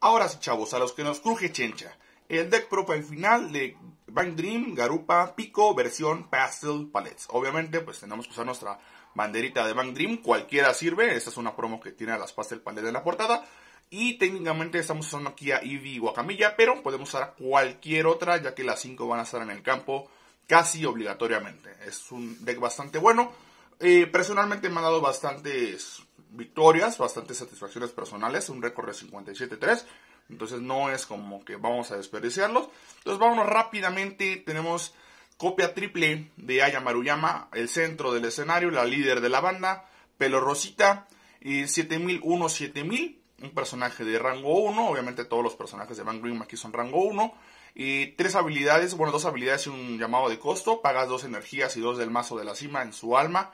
Ahora sí, chavos, a los que nos cruje chencha. El deck profile final de Bank Dream, Garupa, Pico, versión Pastel Palettes. Obviamente, pues tenemos que usar nuestra banderita de Bank Dream, cualquiera sirve. Esta es una promo que tiene a las Pastel Palettes en la portada. Y técnicamente estamos usando aquí a Eevee y Guacamilla, pero podemos usar cualquier otra, ya que las 5 van a estar en el campo casi obligatoriamente. Es un deck bastante bueno. Eh, personalmente me ha dado bastantes victorias, bastantes satisfacciones personales, un récord de 57-3. Entonces no es como que vamos a desperdiciarlos. Entonces vámonos rápidamente. Tenemos copia triple de Aya Maruyama, el centro del escenario, la líder de la banda, pelo rosita y 7001 7000, un personaje de rango 1, obviamente todos los personajes de Van Green aquí son rango 1 y tres habilidades, bueno, dos habilidades y un llamado de costo, pagas dos energías y dos del mazo de la cima en su alma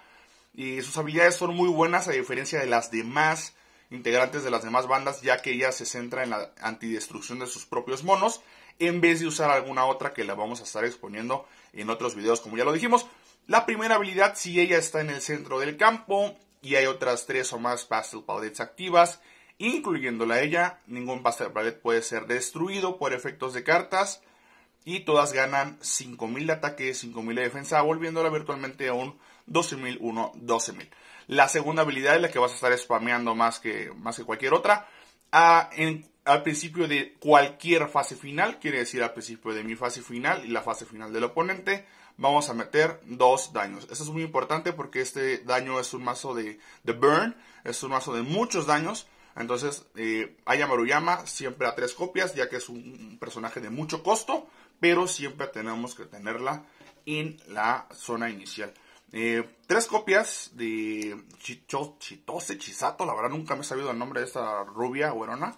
y sus habilidades son muy buenas a diferencia de las demás integrantes de las demás bandas, ya que ella se centra en la antidestrucción de sus propios monos, en vez de usar alguna otra que la vamos a estar exponiendo en otros videos, como ya lo dijimos. La primera habilidad, si ella está en el centro del campo y hay otras tres o más Pastel Palettes activas, incluyéndola ella, ningún Pastel Palette puede ser destruido por efectos de cartas y todas ganan 5000 de ataque, 5000 de defensa, volviéndola virtualmente a un 12.000, 1, 12.000. La segunda habilidad es la que vas a estar spameando más que, más que cualquier otra. en, al principio de cualquier fase final, quiere decir al principio de mi fase final y la fase final del oponente, vamos a meter dos daños. Esto es muy importante porque este daño es un mazo de, burn, es un mazo de muchos daños. Entonces, eh, hay Aya Maruyama siempre a tres copias, ya que es un personaje de mucho costo, pero siempre tenemos que tenerla en la zona inicial. Eh, tres copias de Chicho, Chitose Chisato, la verdad nunca me he sabido el nombre de esta rubia güerona.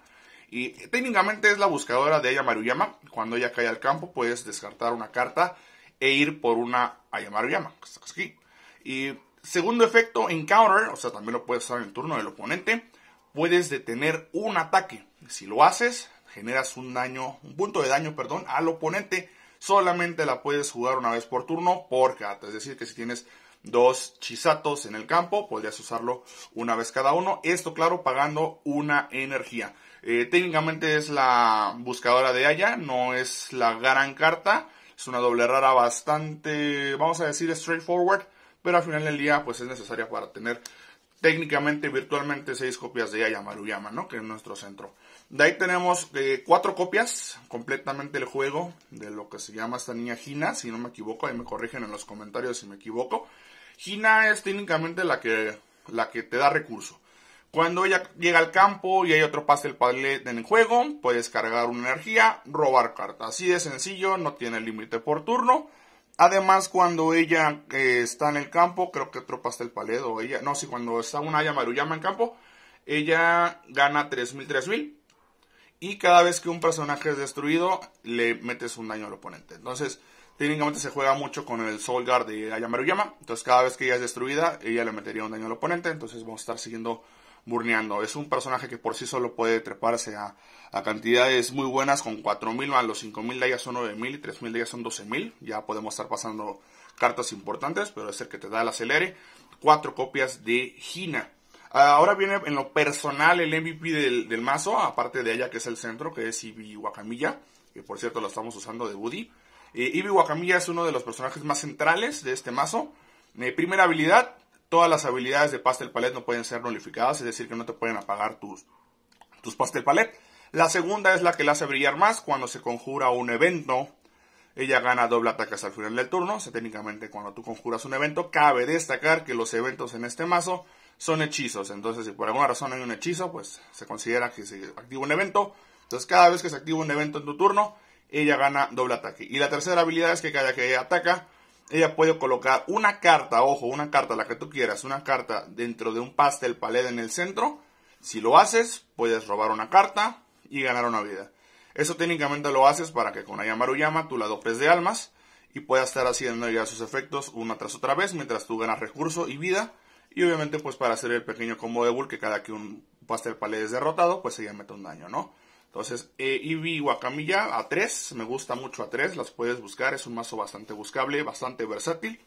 Y técnicamente es la buscadora de Ayamaruyama. Cuando ella cae al campo, puedes descartar una carta e ir por una a Aquí. Y segundo efecto, Encounter, o sea, también lo puedes usar en el turno del oponente. Puedes detener un ataque. Si lo haces, generas un daño, un punto de daño, perdón, al oponente. Solamente la puedes jugar una vez por turno por carta. Ah, es decir, que si tienes dos chisatos en el campo, podrías usarlo una vez cada uno, esto claro, pagando una energía. Eh, técnicamente es la buscadora de Aya, no es la gran carta, es una doble rara bastante, vamos a decir, straightforward, pero al final del día pues es necesaria para tener técnicamente, virtualmente, seis copias de Aya Maruyama, ¿no? Que es nuestro centro. De ahí tenemos eh, cuatro copias, completamente el juego de lo que se llama esta niña Gina, si no me equivoco, ahí me corrigen en los comentarios si me equivoco. Gina es técnicamente la que, la que te da recurso. Cuando ella llega al campo y hay otro pase del palet en el juego, puedes cargar una energía, robar cartas. Así de sencillo, no tiene límite por turno. Además, cuando ella eh, está en el campo, creo que otro pastel palet o ella, no, sí, cuando está una llama en campo, ella gana 3000, 3000. Y cada vez que un personaje es destruido, le metes un daño al oponente. Entonces, Técnicamente se juega mucho con el Soul Guard de Ayamaruyama, Entonces cada vez que ella es destruida, ella le metería un daño al oponente. Entonces vamos a estar siguiendo burneando. Es un personaje que por sí solo puede treparse a, cantidades muy buenas con 4.000 más los 5.000 de ella son 9.000 y 3.000 de ella son 12.000. Ya podemos estar pasando cartas importantes, pero es el que te da el acelere. Cuatro copias de Gina. Ah, ahora viene en lo personal el MVP del, mazo, aparte de ella que es el centro, que es Ibi Wakamilla. que por cierto la estamos usando de Woody. Eh, Ibi es uno de los personajes más centrales de este mazo. Eh, primera habilidad, todas las habilidades de Pastel palet no pueden ser nullificadas es decir, que no te pueden apagar tus, tus Pastel palet La segunda es la que la hace brillar más cuando se conjura un evento. Ella gana doble ataque al final del turno. O sea, técnicamente cuando tú conjuras un evento, cabe destacar que los eventos en este mazo son hechizos. Entonces, si por alguna razón hay un hechizo, pues se considera que se activa un evento. Entonces, cada vez que se activa un evento en tu turno, ella gana doble ataque. Y la tercera habilidad es que cada que ella ataca, ella puede colocar una carta, ojo, una carta, la que tú quieras, una carta dentro de un pastel palet en el centro. Si lo haces, puedes robar una carta y ganar una vida. Eso técnicamente lo haces para que con Ayamaru Yama tú la dopes de almas y puedas estar haciendo ya sus efectos una tras otra vez mientras tú ganas recurso y vida. Y obviamente pues para hacer el pequeño combo de bull que cada que un pastel palet es derrotado, pues ella mete un daño, ¿no? Entonces, Eevee eh, Eevee Guacamilla a 3, me gusta mucho a 3, las puedes buscar, es un mazo bastante buscable, bastante versátil.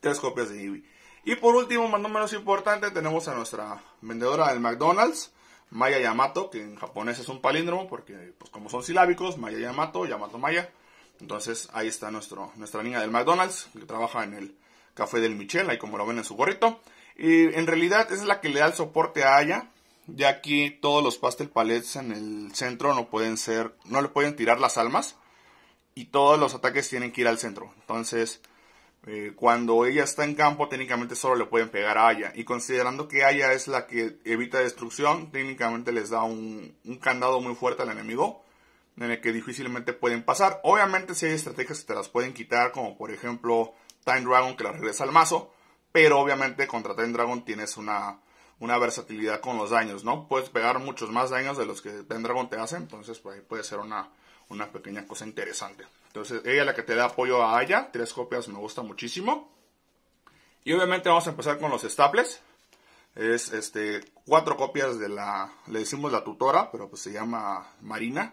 Tres copias de Eevee. Y por último, más no menos importante, tenemos a nuestra vendedora del McDonald's, Maya Yamato, que en japonés es un palíndromo, porque pues como son silábicos, Maya Yamato, Yamato Maya. Entonces ahí está nuestro, nuestra niña del McDonald's, que trabaja en el café del Michel, ahí como lo ven en su gorrito. Y en realidad es la que le da el soporte a Aya ya aquí todos los pastel palets en el centro no pueden ser, no le pueden tirar las almas y todos los ataques tienen que ir al centro. Entonces, eh, cuando ella está en campo, técnicamente solo le pueden pegar a Aya. Y considerando que Aya es la que evita destrucción, técnicamente les da un, candado muy fuerte al enemigo, en el que difícilmente pueden pasar. Obviamente, si hay estrategias que te las pueden quitar, como por ejemplo Time Dragon que la regresa al mazo, pero obviamente contra Time Dragon tienes una una versatilidad con los daños, ¿no? Puedes pegar muchos más daños de los que Pendragon te hace, entonces pues, puede ser una, una pequeña cosa interesante. Entonces, ella es la que te da apoyo a Aya, tres copias me gusta muchísimo. Y obviamente vamos a empezar con los estables. Es este cuatro copias de la le decimos la tutora, pero pues se llama Marina.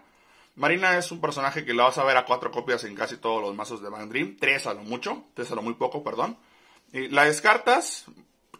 Marina es un personaje que la vas a ver a cuatro copias en casi todos los mazos de Van tres a lo mucho, tres a lo muy poco, perdón. Y la descartas,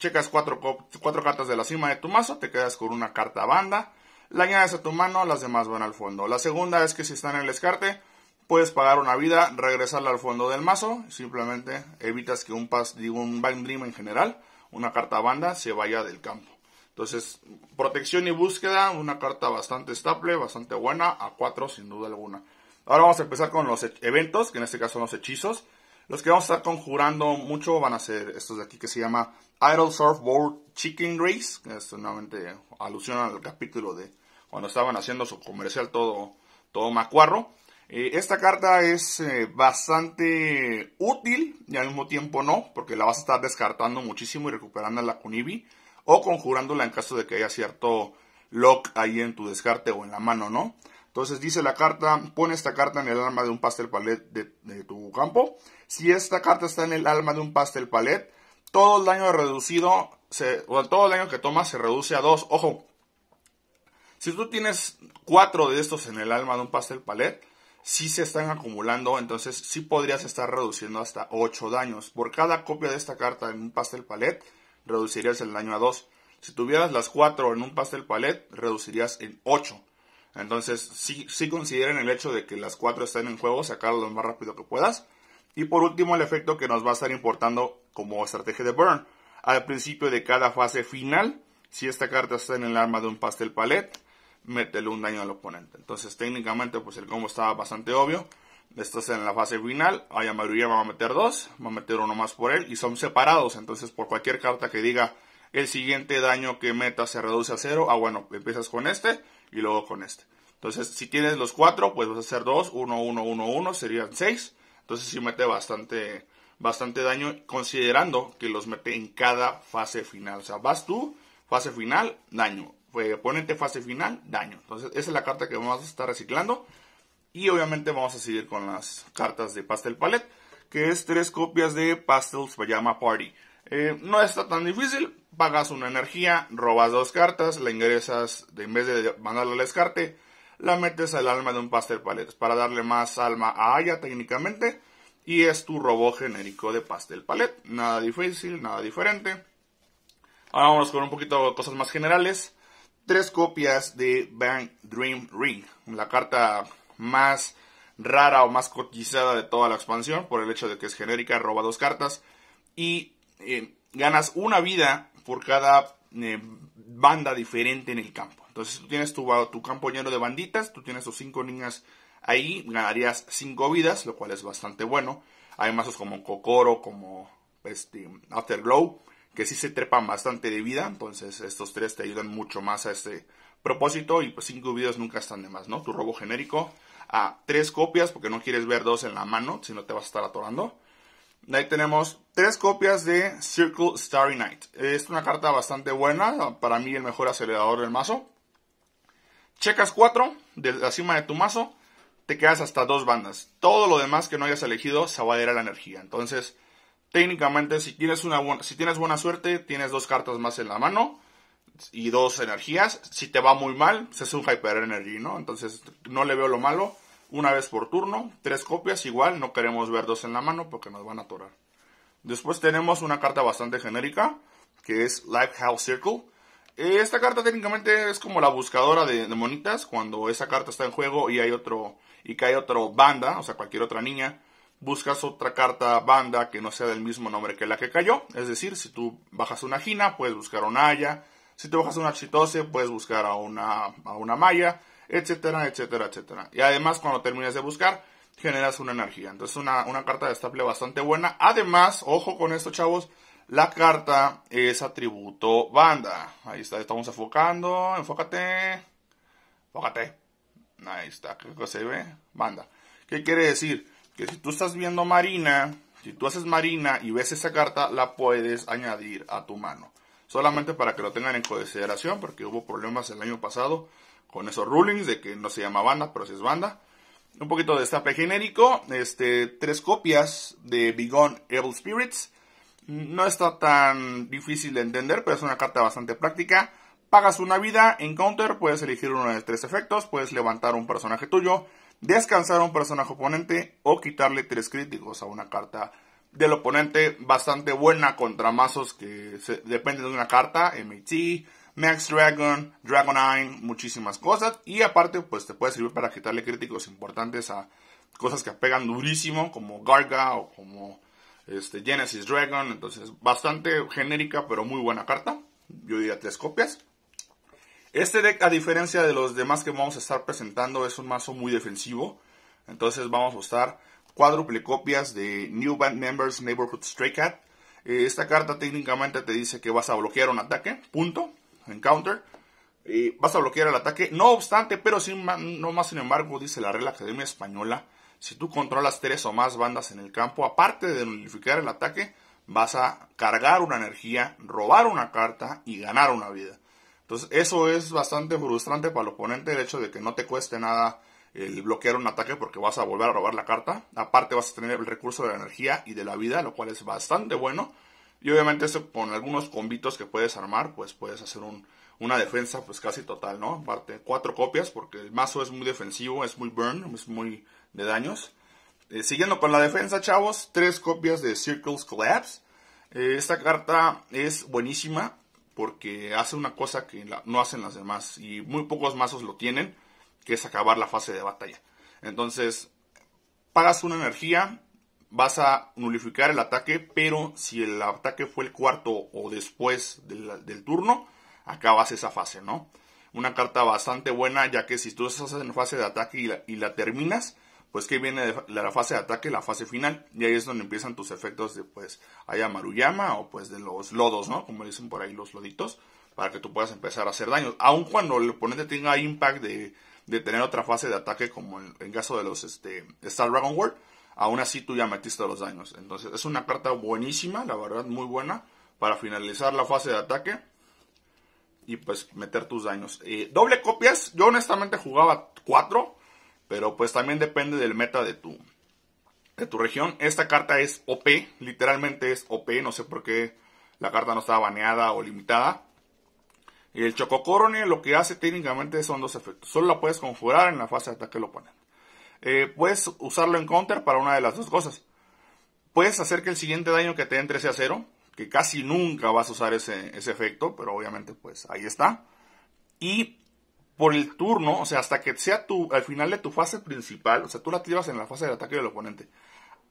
checas cuatro, cuatro cartas de la cima de tu mazo, te quedas con una carta banda, la añades a tu mano, las demás van al fondo. La segunda es que si están en el descarte, puedes pagar una vida, regresarla al fondo del mazo, simplemente evitas que un pas digo un bind dream en general, una carta banda se vaya del campo. Entonces, protección y búsqueda, una carta bastante estable, bastante buena, a cuatro sin duda alguna. Ahora vamos a empezar con los eventos, que en este caso son los hechizos. Los que vamos a estar conjurando mucho van a ser estos de aquí que se llama Idle Surfboard Chicken Race. Esto nuevamente alusión al capítulo de cuando estaban haciendo su comercial todo, todo macuarro. Eh, esta carta es eh, bastante útil y al mismo tiempo no, porque la vas a estar descartando muchísimo y recuperando la kunibi o conjurándola en caso de que haya cierto lock ahí en tu descarte o en la mano, ¿no? Entonces dice la carta, pone esta carta en el alma de un pastel palet de, tu campo. Si esta carta está en el alma de un pastel palet, todo el daño reducido, se, o todo el daño que tomas se reduce a dos. Ojo, si tú tienes cuatro de estos en el alma de un pastel palet, si se están acumulando, entonces sí podrías estar reduciendo hasta 8 daños. Por cada copia de esta carta en un pastel palet, reducirías el daño a 2. Si tuvieras las cuatro en un pastel palet, reducirías en 8. Entonces, si sí consideren el hecho de que las cuatro estén en juego, Sacarlo lo más rápido que puedas. Y por último, el efecto que nos va a estar importando como estrategia de Burn. Al principio de cada fase final, si esta carta está en el arma de un pastel palet, métele un daño al oponente. Entonces, técnicamente, pues el combo estaba bastante obvio. Esto es en la fase final. A mayoría va a meter dos, va a meter uno más por él y son separados. Entonces, por cualquier carta que diga el siguiente daño que meta se reduce a cero, ah, bueno, empiezas con este y luego con este. Entonces, si tienes los cuatro, pues vas a hacer dos. Uno, uno, uno, uno. serían seis. Entonces, sí mete bastante, bastante daño, considerando que los mete en cada fase final. O sea, vas tú, fase final, daño. Eh, Ponente fase final, daño. Entonces, esa es la carta que vamos a estar reciclando. Y obviamente vamos a seguir con las cartas de Pastel Palette, que es tres copias de Pastels Pajama Party. Eh, no está tan difícil. Pagas una energía, robas dos cartas, la ingresas, de, en vez de mandarla al descarte, la metes al alma de un Pastel palet para darle más alma a Aya técnicamente. Y es tu robot genérico de Pastel Palet. Nada difícil, nada diferente. Ahora vamos con un poquito de cosas más generales. Tres copias de Bank Dream Ring. La carta más rara o más cotizada de toda la expansión por el hecho de que es genérica, roba dos cartas. Y eh, ganas una vida por cada eh, banda diferente en el campo. Entonces, tú tienes tu, campo lleno de banditas, tú tienes tus cinco niñas ahí, ganarías cinco vidas, lo cual es bastante bueno. Hay mazos como Kokoro, como este, Afterglow, que sí se trepan bastante de vida, entonces estos tres te ayudan mucho más a este propósito y pues cinco vidas nunca están de más, ¿no? Tu robo genérico a tres copias porque no quieres ver dos en la mano, si no te vas a estar atorando. Ahí tenemos tres copias de Circle Starry Night. Es una carta bastante buena, para mí el mejor acelerador del mazo. Checas 4 de la cima de tu mazo, te quedas hasta dos bandas. Todo lo demás que no hayas elegido se va a ir a la energía. Entonces, técnicamente, si tienes, buena, suerte, tienes dos cartas más en la mano y dos energías. Si te va muy mal, se es un Hyper Energy, Entonces, no le veo lo malo una vez por turno, tres copias igual, no queremos ver dos en la mano porque nos van a atorar. Después tenemos una carta bastante genérica, que es Life Hell Circle. Esta carta técnicamente es como la buscadora de, monitas, cuando esa carta está en juego y hay otro, y cae otro banda, o sea, cualquier otra niña, buscas otra carta banda que no sea del mismo nombre que la que cayó. Es decir, si tú bajas una Gina, puedes buscar una haya. Si te bajas una Chitose, puedes buscar a una, a una Maya etcétera, etcétera, etcétera. Y además, cuando terminas de buscar, generas una energía. Entonces, una, una carta de estable bastante buena. Además, ojo con esto, chavos. La carta es atributo banda. Ahí está, estamos enfocando. Enfócate. Enfócate. Ahí está, creo que se ve. Banda. ¿Qué quiere decir? Que si tú estás viendo Marina, si tú haces Marina y ves esa carta, la puedes añadir a tu mano. Solamente para que lo tengan en consideración, porque hubo problemas el año pasado con esos rulings de que no se llama banda, pero sí es banda. Un poquito de estape genérico, este, tres copias de Begone Evil Spirits. No está tan difícil de entender, pero es una carta bastante práctica. Pagas una vida, en counter puedes elegir uno de tres efectos, puedes levantar un personaje tuyo, descansar a un personaje oponente o quitarle tres críticos a una carta del oponente bastante buena contra mazos que se, dependen de una carta, MIT, Max Dragon, Dragon Eye, muchísimas cosas. Y aparte, pues te puede servir para quitarle críticos importantes a cosas que pegan durísimo, como Garga o como este, Genesis Dragon. Entonces, bastante genérica, pero muy buena carta. Yo diría tres copias. Este deck, a diferencia de los demás que vamos a estar presentando, es un mazo muy defensivo. Entonces, vamos a usar cuádruple copias de New Band Members Neighborhood Stray Cat. Eh, esta carta técnicamente te dice que vas a bloquear un ataque, punto encounter, y vas a bloquear el ataque. No obstante, pero sin, no más sin embargo, dice la regla Academia Española, si tú controlas tres o más bandas en el campo, aparte de nullificar el ataque, vas a cargar una energía, robar una carta y ganar una vida. Entonces eso es bastante frustrante para el oponente, el hecho de que no te cueste nada el bloquear un ataque porque vas a volver a robar la carta. Aparte vas a tener el recurso de la energía y de la vida, lo cual es bastante bueno. Y obviamente con algunos combitos que puedes armar, pues puedes hacer una defensa pues casi total, ¿no? Aparte, cuatro copias porque el mazo es muy defensivo, es muy burn, es muy de daños. Eh, siguiendo con la defensa, chavos, tres copias de Circles Collapse. Eh, esta carta es buenísima porque hace una cosa que no hacen las demás y muy pocos mazos lo tienen, que es acabar la fase de batalla. Entonces, pagas una energía, vas a nulificar el ataque, pero si el ataque fue el cuarto o después del, turno, acabas esa fase, ¿no? Una carta bastante buena, ya que si tú estás en fase de ataque y la, terminas, pues que viene la fase de ataque, la fase final, y ahí es donde empiezan tus efectos de, pues, haya Maruyama o pues de los lodos, ¿no? Como dicen por ahí los loditos, para que tú puedas empezar a hacer daños. Aun cuando el oponente tenga impact de, tener otra fase de ataque, como en, en caso de los este, Star Dragon World, aún así tú ya metiste los daños. Entonces es una carta buenísima, la verdad, muy buena, para finalizar la fase de ataque y pues meter tus daños. Eh, doble copias, yo honestamente jugaba 4, pero pues también depende del meta de tu, de tu región. Esta carta es OP, literalmente es OP, no sé por qué la carta no estaba baneada o limitada. Y el Chococorone lo que hace técnicamente son dos efectos. Solo la puedes conjurar en la fase de ataque lo oponente. Eh, puedes usarlo en counter para una de las dos cosas. Puedes hacer que el siguiente daño que te entre sea cero, que casi nunca vas a usar ese, efecto, pero obviamente pues ahí está. Y por el turno, o sea, hasta que sea tu, al final de tu fase principal, o sea, tú la tiras en la fase de ataque del oponente,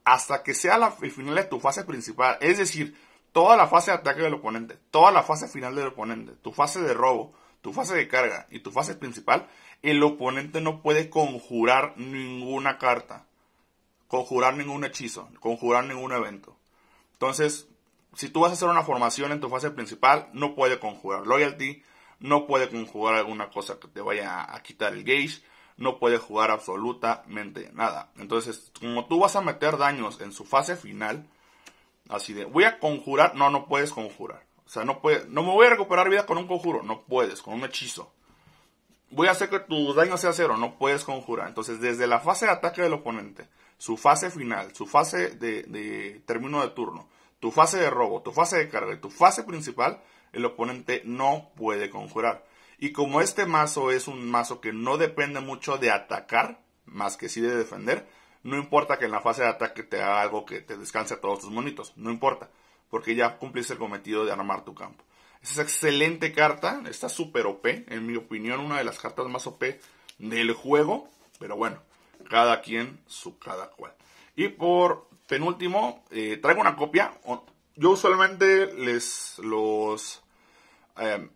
hasta que sea la, el final de tu fase principal, es decir, toda la fase de ataque del oponente, toda la fase final del oponente, tu fase de robo, tu fase de carga y tu fase principal, el oponente no puede conjurar ninguna carta, conjurar ningún hechizo, conjurar ningún evento. Entonces, si tú vas a hacer una formación en tu fase principal, no puede conjurar loyalty, no puede conjurar alguna cosa que te vaya a quitar el gauge, no puede jugar absolutamente nada. Entonces, como tú vas a meter daños en su fase final, así de, voy a conjurar, no, no puedes conjurar. O sea, no puede, no me voy a recuperar vida con un conjuro, no puedes, con un hechizo. Voy a hacer que tu daño sea cero, no puedes conjurar. Entonces, desde la fase de ataque del oponente, su fase final, su fase de, de término de turno, tu fase de robo, tu fase de carga tu fase principal, el oponente no puede conjurar. Y como este mazo es un mazo que no depende mucho de atacar, más que sí de defender, no importa que en la fase de ataque te haga algo que te descanse a todos tus monitos, no importa porque ya cumpliste el cometido de armar tu campo. Esa Es excelente carta, está súper OP, en mi opinión, una de las cartas más OP del juego, pero bueno, cada quien su cada cual. Y por penúltimo, eh, traigo una copia. Yo usualmente les los, em,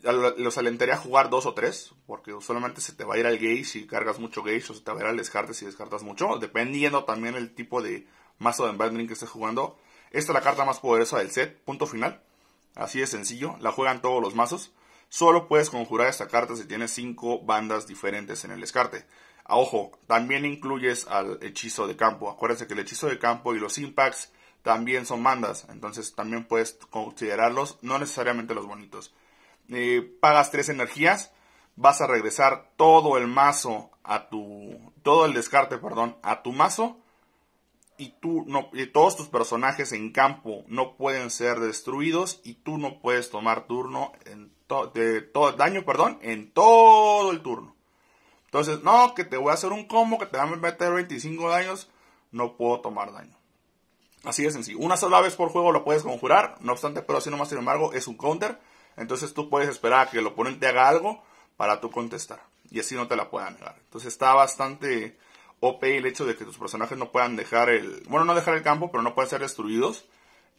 los alentaría a jugar dos o tres, porque usualmente se te va a ir al gauge si cargas mucho gauge, o se te va a ir al descarte si descartas mucho, dependiendo también el tipo de mazo de embedding que estés jugando. Esta es la carta más poderosa del set, punto final. Así de sencillo, la juegan todos los mazos. Solo puedes conjurar esta carta si tienes 5 bandas diferentes en el descarte. A ah, ojo, también incluyes al hechizo de campo. Acuérdense que el hechizo de campo y los impacts también son bandas. Entonces también puedes considerarlos, no necesariamente los bonitos. Eh, pagas 3 energías, vas a regresar todo el mazo a tu... todo el descarte, perdón, a tu mazo y tú no y todos tus personajes en campo no pueden ser destruidos y tú no puedes tomar turno en de todo daño, perdón, en todo el turno. Entonces, no, que te voy a hacer un combo que te va a meter 25 daños, no puedo tomar daño. Así de sencillo. Una sola vez por juego lo puedes conjurar, no obstante, pero así nomás, sin embargo, es un counter. Entonces tú puedes esperar a que el oponente haga algo para tú contestar. Y así no te la puedan negar. Entonces está bastante OP el hecho de que tus personajes no puedan dejar el... Bueno, no dejar el campo, pero no pueden ser destruidos.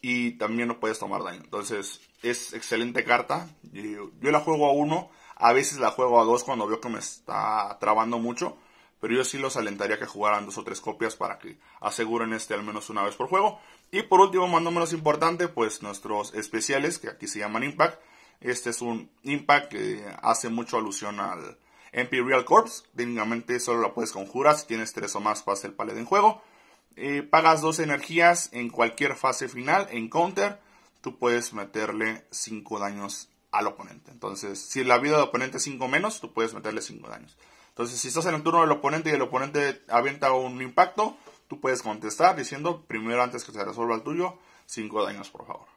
Y también no puedes tomar daño. Entonces, es excelente carta. Yo, la juego a uno. A veces la juego a dos cuando veo que me está trabando mucho. Pero yo sí los alentaría que jugaran dos o tres copias para que aseguren este al menos una vez por juego. Y por último, más no menos importante, pues nuestros especiales, que aquí se llaman Impact. Este es un Impact que hace mucho alusión al, Real Corpse, técnicamente solo la puedes conjurar si tienes tres o más hacer el palet en juego. Eh, pagas dos energías en cualquier fase final, en counter, tú puedes meterle 5 daños al oponente. Entonces, si la vida del oponente es 5 menos, tú puedes meterle 5 daños. Entonces, si estás en el turno del oponente y el oponente avienta un impacto, tú puedes contestar diciendo, primero antes que se resuelva el tuyo, 5 daños, por favor.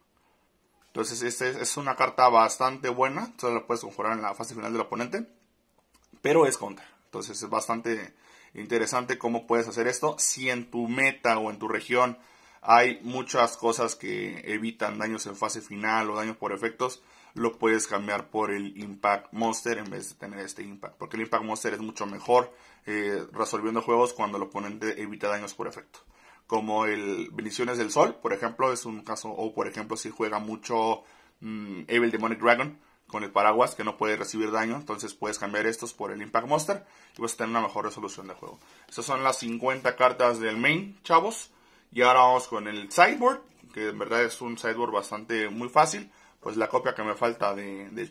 Entonces, esta es una carta bastante buena, solo la puedes conjurar en la fase final del oponente pero es contra. Entonces es bastante interesante cómo puedes hacer esto. Si en tu meta o en tu región hay muchas cosas que evitan daños en fase final o daños por efectos, lo puedes cambiar por el Impact Monster en vez de tener este Impact. Porque el Impact Monster es mucho mejor eh, resolviendo juegos cuando el oponente evita daños por efecto. Como el Bendiciones del Sol, por ejemplo, es un caso, o por ejemplo, si juega mucho mm, Evil Demonic Dragon, con el paraguas que no puede recibir daño. Entonces puedes cambiar estos por el Impact Monster y vas a tener una mejor resolución de juego. Estas son las 50 cartas del main, chavos. Y ahora vamos con el sideboard, que en verdad es un sideboard bastante muy fácil. Pues la copia que me falta de, de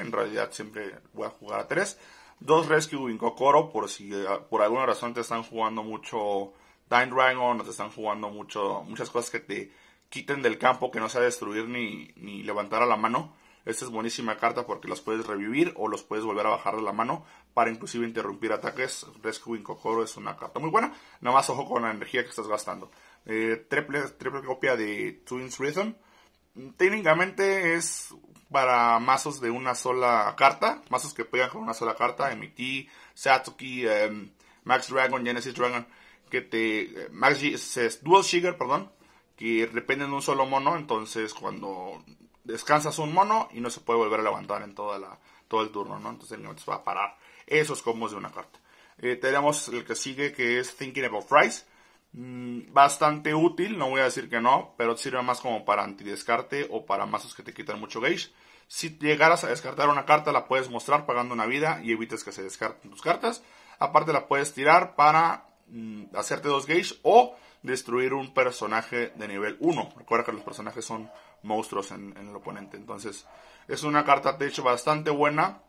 en realidad siempre voy a jugar a 3. Dos Rescue y Cocoro, por si eh, por alguna razón te están jugando mucho Time Dragon, o te están jugando mucho, muchas cosas que te quiten del campo, que no sea destruir ni, ni levantar a la mano esta es buenísima carta porque los puedes revivir o los puedes volver a bajar de la mano para inclusive interrumpir ataques. Rescue Kokoro es una carta muy buena. Nada más ojo con la energía que estás gastando. Eh, triple, triple copia de Twins Rhythm. Técnicamente es para mazos de una sola carta. Mazos que pegan con una sola carta. MT, Satsuki, em, Max Dragon, Genesis Dragon. Que te... Max, Dual Shiger, perdón. Que dependen de un solo mono. Entonces cuando descansas un mono y no se puede volver a levantar en toda la, todo el turno, ¿no? Entonces el va a parar esos combos de una carta. Eh, tenemos el que sigue que es Thinking About Fries mm, bastante útil, no voy a decir que no, pero sirve más como para antidescarte o para mazos que te quitan mucho gauge. Si llegaras a descartar una carta, la puedes mostrar pagando una vida y evitas que se descarten tus cartas. Aparte, la puedes tirar para mm, hacerte dos gauge o destruir un personaje de nivel 1. Recuerda que los personajes son monstruos en, el oponente. Entonces, es una carta techo bastante buena.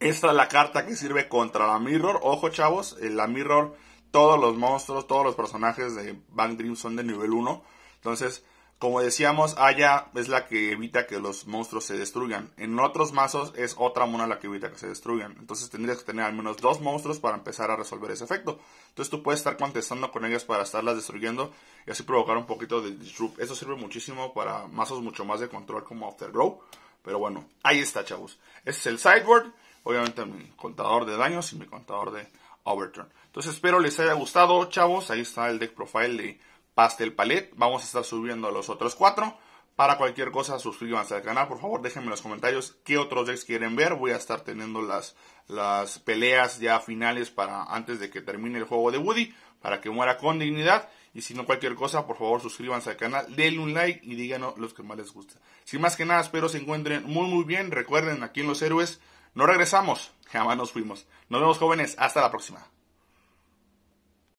Esta es la carta que sirve contra la Mirror. Ojo, chavos, en eh, la Mirror, todos los monstruos, todos los personajes de Bank Dream son de nivel 1. Entonces, como decíamos, Aya es la que evita que los monstruos se destruyan. En otros mazos es otra mona la que evita que se destruyan. Entonces tendrías que tener al menos dos monstruos para empezar a resolver ese efecto. Entonces tú puedes estar contestando con ellas para estarlas destruyendo y así provocar un poquito de disrupt. Eso sirve muchísimo para mazos mucho más de control como Afterglow. Pero bueno, ahí está, chavos. Ese es el sideboard. Obviamente mi contador de daños y mi contador de overturn. Entonces espero les haya gustado, chavos. Ahí está el deck profile de Pastel Palet. Vamos a estar subiendo los otros cuatro. Para cualquier cosa, suscríbanse al canal, por favor, déjenme en los comentarios qué otros decks quieren ver. Voy a estar teniendo las, las peleas ya finales para antes de que termine el juego de Woody, para que muera con dignidad. Y si no cualquier cosa, por favor, suscríbanse al canal, denle un like y díganos los que más les gusta. Sin más que nada, espero se encuentren muy muy bien. Recuerden, aquí en Los Héroes no regresamos, jamás nos fuimos. Nos vemos jóvenes, hasta la próxima.